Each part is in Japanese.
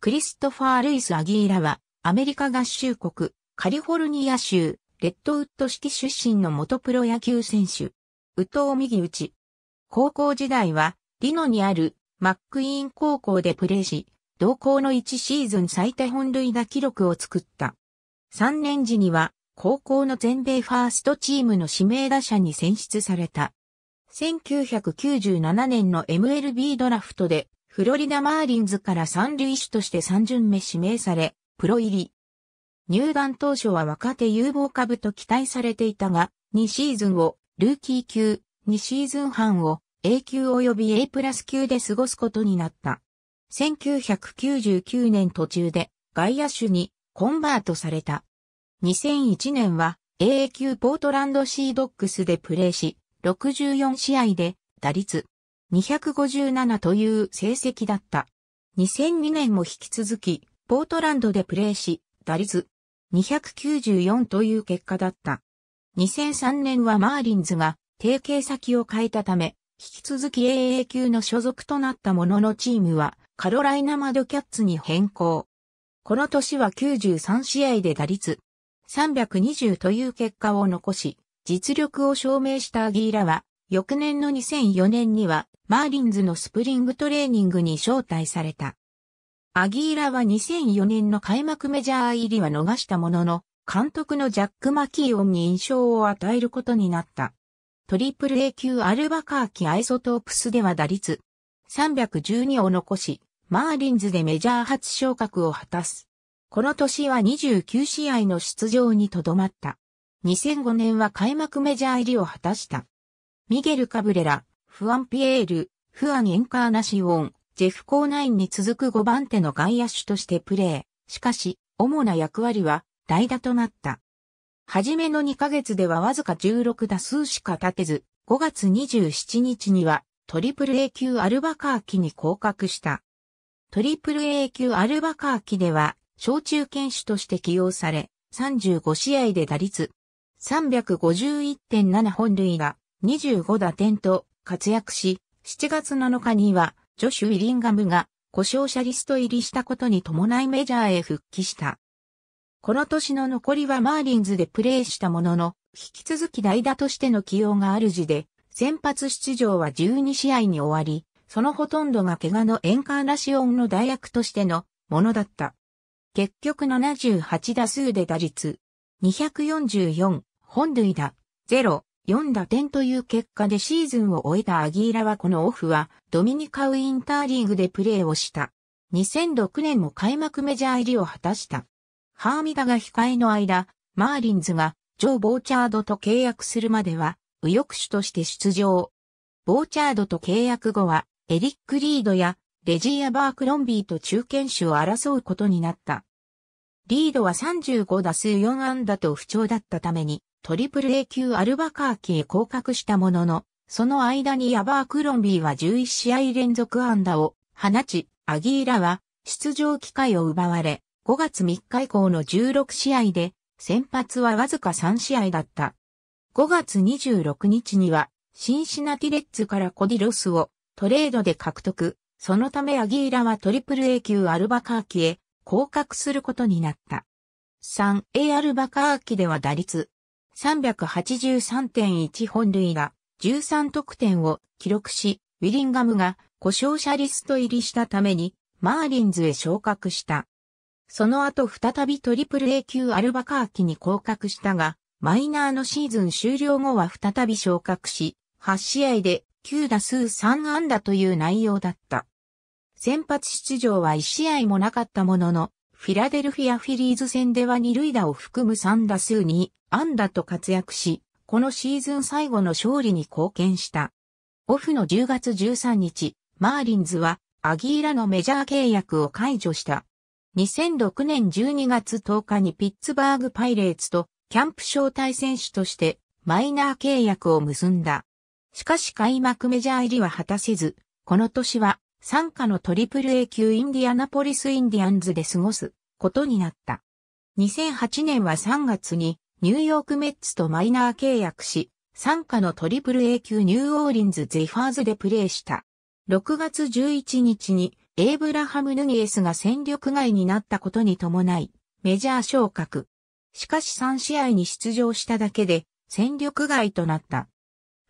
クリストファー・ルイス・アギーラは、アメリカ合衆国、カリフォルニア州、レッドウッド式出身の元プロ野球選手。ウトウ右打ち。高校時代は、リノにあるマックイーン高校でプレーし、同校の1シーズン最多本塁打記録を作った。3年時には、高校の全米ファーストチームの指名打者に選出された。1997年の MLB ドラフトでフロリダマーリンズから三塁手として三巡目指名され、プロ入り。入団当初は若手有望株と期待されていたが、2シーズンをルーキー級、2シーズン半を A 級及び A プラス級で過ごすことになった。1999年途中で外野手にコンバートされた。2001年は AA 級ポートランドシードックスでプレーし、64試合で打率257という成績だった。2002年も引き続き、ポートランドでプレーし、打率294という結果だった。2003年はマーリンズが提携先を変えたため、引き続き AA 級の所属となったもののチームはカロライナマドキャッツに変更。この年は93試合で打率320という結果を残し、実力を証明したアギーラは翌年の2004年には、マーリンズのスプリングトレーニングに招待された。アギーラは2004年の開幕メジャー入りは逃したものの、監督のジャック・マキーオンに印象を与えることになった。トリプル A 級アルバカーキアイソトープスでは打率312を残し、マーリンズでメジャー初昇格を果たす。この年は29試合の出場にとどまった。2005年は開幕メジャー入りを果たした。ミゲル・カブレラ、フアン・ピエール、フアン・エンカーナシオン、ジェフ・コーナインに続く5番手の外野手としてプレー。しかし、主な役割は代打となった。はじめの2ヶ月ではわずか16打数しか立てず、5月27日にはトリプル A 級アルバカーキに降格した。トリプル A 級アルバカーキでは、小中堅手として起用され、35試合で打率351.7本塁打、25打点と活躍し、7月7日には、ジョシュ・ウィリンガムが故障者リスト入りしたことに伴いメジャーへ復帰した。この年の残りはマーリンズでプレーしたものの、引き続き代打としての起用があるじで、先発出場は12試合に終わり、そのほとんどが怪我のエンカーラシオンの代役としてのものだった。結局78打数で打率、244、本塁打、0、4打点という結果でシーズンを終えたアギーラはこのオフはドミニカウインターリーグでプレーをした。2006年も開幕メジャー入りを果たした。ハーミダが控えの間、マーリンズがジョー・ボーチャードと契約するまでは右翼手として出場。ボーチャードと契約後はエリック・リードやレジーア・バークロンビーと中堅手を争うことになった。リードは35打数4安打と不調だったために、トリプル A 級アルバカーキへ降格したものの、その間にヤバークロンビーは11試合連続安打を放ち、アギーラは出場機会を奪われ、5月3日以降の16試合で、先発はわずか3試合だった。5月26日には、シンシナティレッツからコディロスをトレードで獲得。そのためアギーラはトリプル A 級アルバカーキへ降格することになった。3A アルバカーキでは打率383.1本塁打、13得点を記録し、ウィリンガムが故障者リスト入りしたために、マーリンズへ昇格した。その後再びトリプル A 級アルバカーキに降格したが、マイナーのシーズン終了後は再び昇格し、8試合で9打数3安打という内容だった。先発出場は1試合もなかったものの、フィラデルフィアフィリーズ戦では2塁打を含む3打数2アンダと活躍し、このシーズン最後の勝利に貢献した。オフの10月13日、マーリンズはアギーラのメジャー契約を解除した。2006年12月10日にピッツバーグパイレーツとキャンプ招待選手としてマイナー契約を結んだ。しかし開幕メジャー入りは果たせず、この年は参加のトリプル A 級インディアナポリスインディアンズで過ごすことになった。2008年は3月にニューヨークメッツとマイナー契約し、参加のトリプル A 級ニューオーリンズ・ゼファーズでプレーした。6月11日にエイブラハム・ヌニエスが戦力外になったことに伴い、メジャー昇格。しかし3試合に出場しただけで戦力外となった。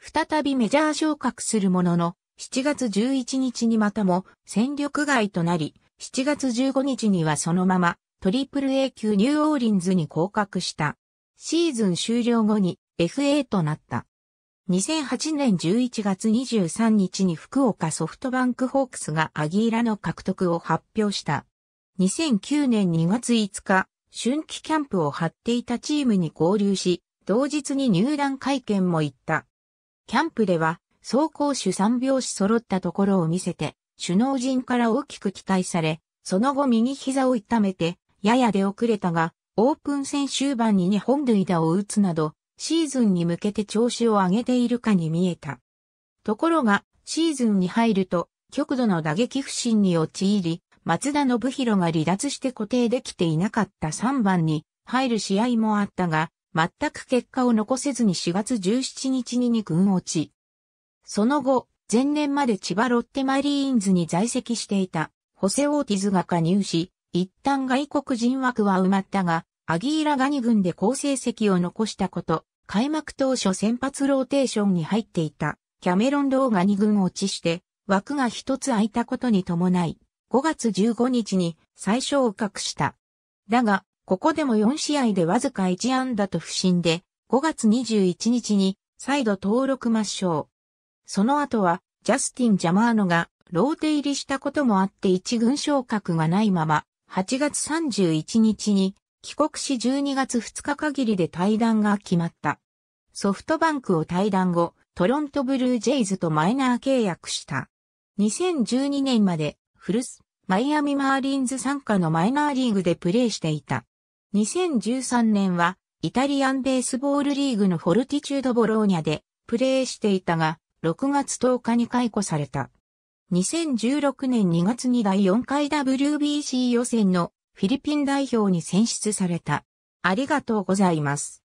再びメジャー昇格するものの、7月11日にまたも戦力外となり、7月15日にはそのままトリプル A 級ニューオーリンズに降格した。シーズン終了後に FA となった。2008年11月23日に福岡ソフトバンクホークスがアギーラの獲得を発表した。2009年2月5日、春季キャンプを張っていたチームに合流し、同日に入団会見も行った。キャンプでは、走行手3拍子揃ったところを見せて、首脳陣から大きく期待され、その後右膝を痛めて、やや出遅れたが、オープン戦終盤に2本塁打を打つなど、シーズンに向けて調子を上げているかに見えた。ところが、シーズンに入ると、極度の打撃不振に陥り、松田信弘が離脱して固定できていなかった3番に入る試合もあったが、全く結果を残せずに4月17日に肉軍落ち。その後、前年まで千葉ロッテマリーンズに在籍していた、ホセ・オーティズが加入し、一旦外国人枠は埋まったが、アギーラガニ軍で好成績を残したこと、開幕当初先発ローテーションに入っていた、キャメロン・ローガニ軍落ちして、枠が一つ空いたことに伴い、5月15日に最初を格した。だが、ここでも4試合でわずか1安打と不振で、5月21日に再度登録抹消。その後は、ジャスティン・ジャマーノがローテ入りしたこともあって1軍昇格がないまま、8月31日に帰国し12月2日限りで対談が決まった。ソフトバンクを対談後、トロントブルージェイズとマイナー契約した。2012年までフルス、マイアミマーリンズ参加のマイナーリーグでプレーしていた。2013年はイタリアンベースボールリーグのフォルティチュードボローニャでプレーしていたが、6月10日に解雇された。2016年2月に第4回 WBC 予選のフィリピン代表に選出された。ありがとうございます。